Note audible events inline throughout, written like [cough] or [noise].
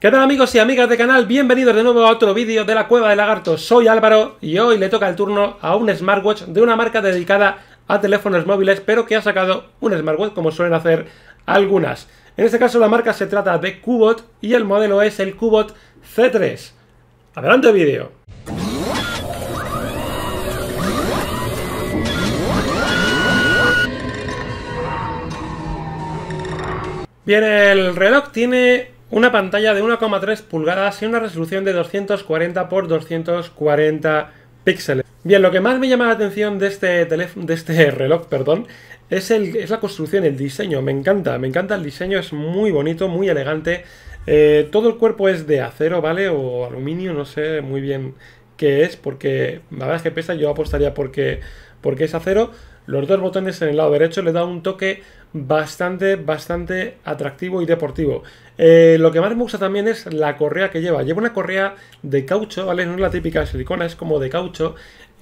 ¿Qué tal amigos y amigas de canal? Bienvenidos de nuevo a otro vídeo de la Cueva de Lagarto Soy Álvaro y hoy le toca el turno a un smartwatch de una marca dedicada a teléfonos móviles, pero que ha sacado un smartwatch como suelen hacer algunas. En este caso la marca se trata de Cubot y el modelo es el Cubot C3. ¡Adelante vídeo! Bien, el reloj tiene una pantalla de 1,3 pulgadas y una resolución de 240 x 240 píxeles. Bien, lo que más me llama la atención de este, de este [laughs] reloj perdón, es, el, es la construcción, el diseño. Me encanta, me encanta el diseño, es muy bonito, muy elegante. Eh, todo el cuerpo es de acero, ¿vale? O aluminio, no sé muy bien qué es, porque la verdad es que pesa, yo apostaría porque, porque es acero. Los dos botones en el lado derecho le da un toque bastante, bastante atractivo y deportivo. Eh, lo que más me gusta también es la correa que lleva. Lleva una correa de caucho, ¿vale? No es la típica silicona, es como de caucho,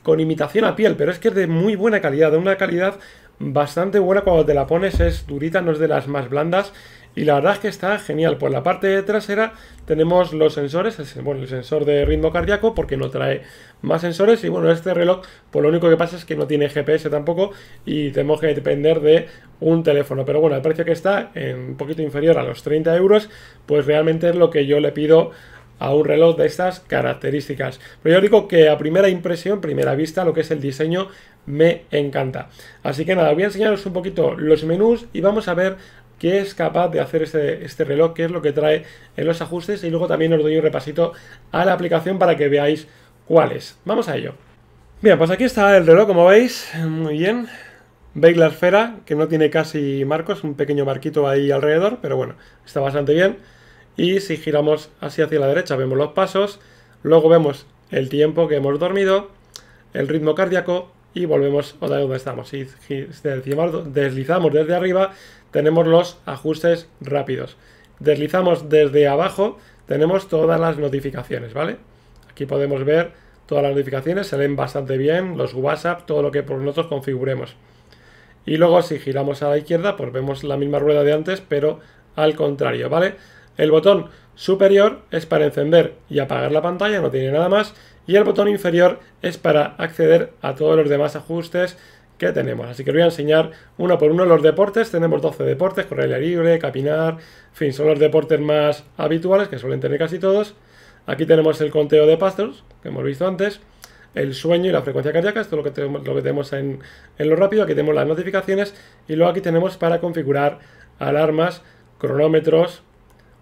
con imitación a piel, pero es que es de muy buena calidad, de una calidad bastante buena cuando te la pones, es durita, no es de las más blandas y la verdad es que está genial. Por la parte trasera tenemos los sensores, bueno, el sensor de ritmo cardíaco porque no trae más sensores y bueno, este reloj, pues lo único que pasa es que no tiene GPS tampoco y tenemos que depender de un teléfono. Pero bueno, el precio que está, en un poquito inferior a los 30 euros, pues realmente es lo que yo le pido a un reloj de estas características. Pero yo digo que a primera impresión, primera vista, lo que es el diseño me encanta. Así que nada, voy a enseñaros un poquito los menús y vamos a ver qué es capaz de hacer este, este reloj, que es lo que trae en los ajustes y luego también os doy un repasito a la aplicación para que veáis cuál es. Vamos a ello. Bien, pues aquí está el reloj, como veis, muy bien. Veis la esfera, que no tiene casi marcos, un pequeño marquito ahí alrededor, pero bueno, está bastante bien. Y si giramos así hacia la derecha vemos los pasos, luego vemos el tiempo que hemos dormido, el ritmo cardíaco y volvemos otra donde estamos. Si deslizamos desde arriba tenemos los ajustes rápidos. Deslizamos desde abajo, tenemos todas las notificaciones, ¿vale? Aquí podemos ver todas las notificaciones, se leen bastante bien, los WhatsApp, todo lo que por nosotros configuremos. Y luego si giramos a la izquierda, pues vemos la misma rueda de antes, pero al contrario, ¿vale? El botón superior es para encender y apagar la pantalla, no tiene nada más. Y el botón inferior es para acceder a todos los demás ajustes, que tenemos. Así que os voy a enseñar uno por uno los deportes. Tenemos 12 deportes, correr libre, capinar, en fin, son los deportes más habituales que suelen tener casi todos. Aquí tenemos el conteo de pastos, que hemos visto antes, el sueño y la frecuencia cardíaca, esto es lo que tenemos, lo que en, en lo rápido. Aquí tenemos las notificaciones y luego aquí tenemos para configurar alarmas, cronómetros,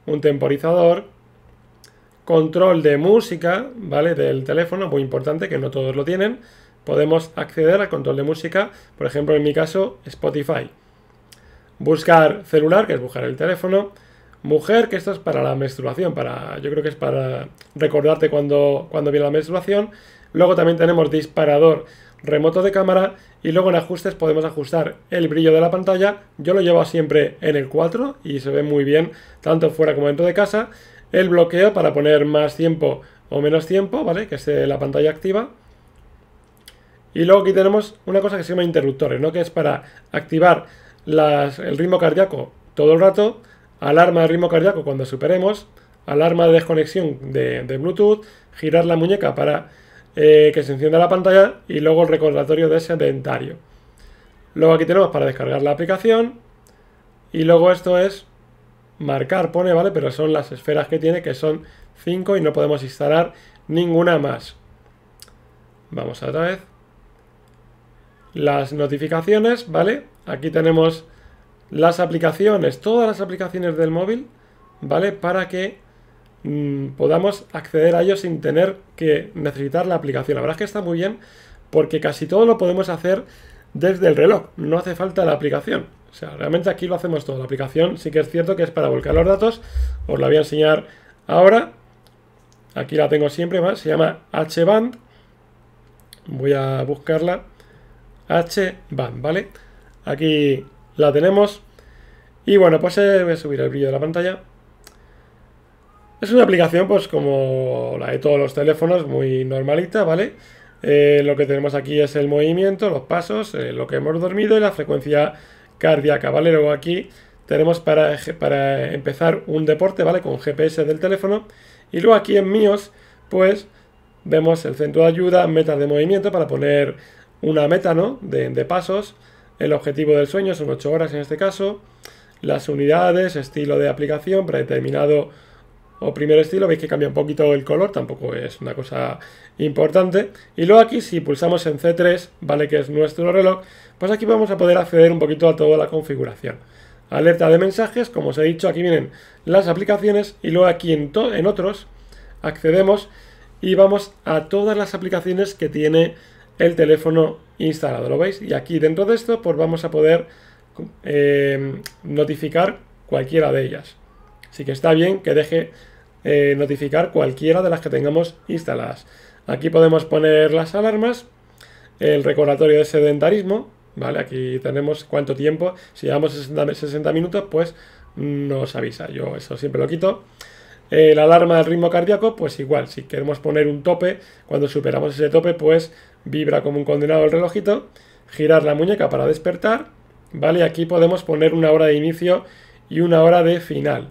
un temporizador, control de música, ¿vale? Del teléfono, muy importante, que no todos lo tienen podemos acceder al control de música, por ejemplo en mi caso Spotify. Buscar celular, que es buscar el teléfono. Mujer, que esto es para la menstruación, para, yo creo que es para recordarte cuando, cuando viene la menstruación. Luego también tenemos disparador remoto de cámara y luego en ajustes podemos ajustar el brillo de la pantalla. Yo lo llevo siempre en el 4 y se ve muy bien tanto fuera como dentro de casa. El bloqueo para poner más tiempo o menos tiempo, ¿vale? Que esté la pantalla activa y luego aquí tenemos una cosa que se llama interruptores, ¿no? Que es para activar el ritmo cardíaco todo el rato, alarma de ritmo cardíaco cuando superemos, alarma de desconexión de, Bluetooth, girar la muñeca para eh, que se encienda la pantalla y luego el recordatorio de sedentario. Luego aquí tenemos para descargar la aplicación y luego esto es marcar, pone, ¿vale? Pero son las esferas que tiene, que son 5 y no podemos instalar ninguna más. Vamos a otra vez las notificaciones, ¿vale? Aquí tenemos las aplicaciones, todas las aplicaciones del móvil, ¿vale? Para que mm, podamos acceder a ellos sin tener que necesitar la aplicación. La verdad es que está muy bien porque casi todo lo podemos hacer desde el reloj, no hace falta la aplicación. O sea, realmente aquí lo hacemos todo. La aplicación sí que es cierto que es para volcar los datos. Os la voy a enseñar ahora. Aquí la tengo siempre más. Se llama HBand. Voy a buscarla h van ¿vale? Aquí la tenemos. Y bueno, pues eh, voy a subir el brillo de la pantalla. Es una aplicación, pues como la de todos los teléfonos, muy normalita, ¿vale? Eh, lo que tenemos aquí es el movimiento, los pasos, eh, lo que hemos dormido y la frecuencia cardíaca, ¿vale? Luego aquí tenemos para, para empezar un deporte, ¿vale? Con GPS del teléfono. Y luego aquí en míos, pues vemos el centro de ayuda, metas de movimiento para poner una meta ¿no? de, pasos, el objetivo del sueño son 8 horas en este caso, las unidades, estilo de aplicación predeterminado o primer estilo, veis que cambia un poquito el color, tampoco es una cosa importante. Y luego aquí, si pulsamos en C3, ¿vale? Que es nuestro reloj, pues aquí vamos a poder acceder un poquito a toda la configuración. Alerta de mensajes, como os he dicho, aquí vienen las aplicaciones y luego aquí en otros accedemos y vamos a todas las aplicaciones que tiene el teléfono instalado, ¿lo veis? Y aquí dentro de esto pues vamos a poder eh, notificar cualquiera de ellas. Así que está bien que deje eh, notificar cualquiera de las que tengamos instaladas. Aquí podemos poner las alarmas, el recordatorio de sedentarismo, ¿vale? Aquí tenemos cuánto tiempo, si llevamos 60, minutos, pues nos avisa, yo eso siempre lo quito. la alarma del ritmo cardíaco, pues igual, si queremos poner un tope, cuando superamos ese tope, pues vibra como un condenado el relojito, girar la muñeca para despertar, ¿vale? Aquí podemos poner una hora de inicio y una hora de final.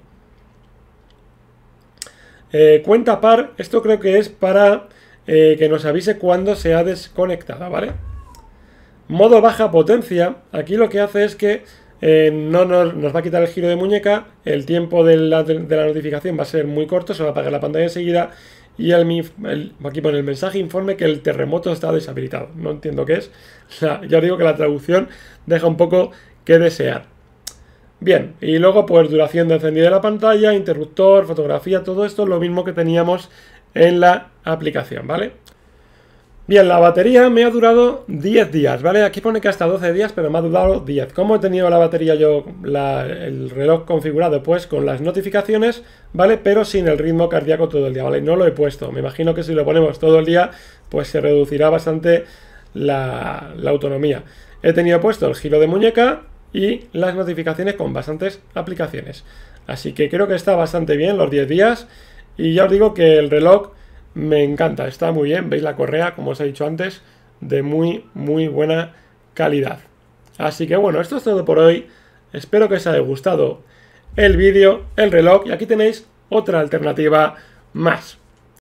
Eh, cuenta par, esto creo que es para eh, que nos avise cuando se ha desconectado, ¿vale? Modo baja potencia, aquí lo que hace es que eh, no nos, va a quitar el giro de muñeca, el tiempo de la, de la notificación va a ser muy corto, se va a apagar la pantalla enseguida y aquí pone el mensaje informe que el terremoto está deshabilitado. No entiendo qué es. sea, [laughs] ya os digo que la traducción deja un poco que desear. Bien, y luego pues duración de encendido de la pantalla, interruptor, fotografía, todo esto es lo mismo que teníamos en la aplicación, ¿vale? Bien, la batería me ha durado 10 días, ¿vale? Aquí pone que hasta 12 días, pero me ha durado 10. ¿Cómo he tenido la batería yo, el reloj configurado? Pues con las notificaciones, ¿vale? Pero sin el ritmo cardíaco todo el día, ¿vale? No lo he puesto. Me imagino que si lo ponemos todo el día, pues se reducirá bastante la, la autonomía. He tenido puesto el giro de muñeca y las notificaciones con bastantes aplicaciones. Así que creo que está bastante bien los 10 días. Y ya os digo que el reloj me encanta, está muy bien, veis la correa, como os he dicho antes, de muy, muy buena calidad. Así que bueno, esto es todo por hoy, espero que os haya gustado el vídeo, el reloj, y aquí tenéis otra alternativa más.